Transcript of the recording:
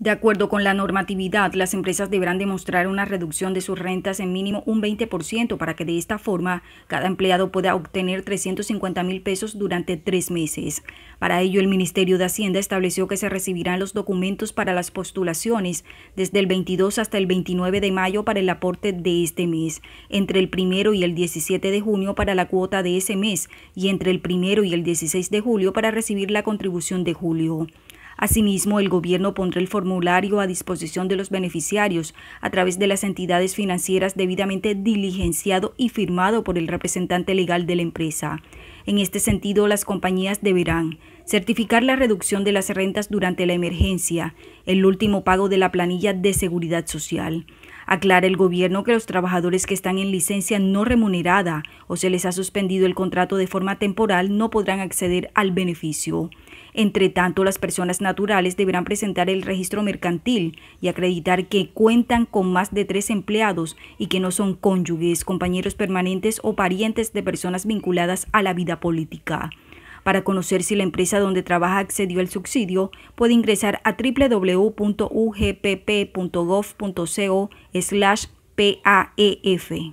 De acuerdo con la normatividad, las empresas deberán demostrar una reducción de sus rentas en mínimo un 20% para que de esta forma cada empleado pueda obtener 350 mil pesos durante tres meses. Para ello, el Ministerio de Hacienda estableció que se recibirán los documentos para las postulaciones desde el 22 hasta el 29 de mayo para el aporte de este mes, entre el 1 y el 17 de junio para la cuota de ese mes y entre el 1 y el 16 de julio para recibir la contribución de julio. Asimismo, el gobierno pondrá el formulario a disposición de los beneficiarios a través de las entidades financieras debidamente diligenciado y firmado por el representante legal de la empresa. En este sentido, las compañías deberán certificar la reducción de las rentas durante la emergencia, el último pago de la planilla de seguridad social. Aclara el gobierno que los trabajadores que están en licencia no remunerada o se les ha suspendido el contrato de forma temporal no podrán acceder al beneficio. Entre tanto, las personas naturales deberán presentar el registro mercantil y acreditar que cuentan con más de tres empleados y que no son cónyuges, compañeros permanentes o parientes de personas vinculadas a la vida política. Para conocer si la empresa donde trabaja accedió al subsidio, puede ingresar a www.ugpp.gov.co/paef.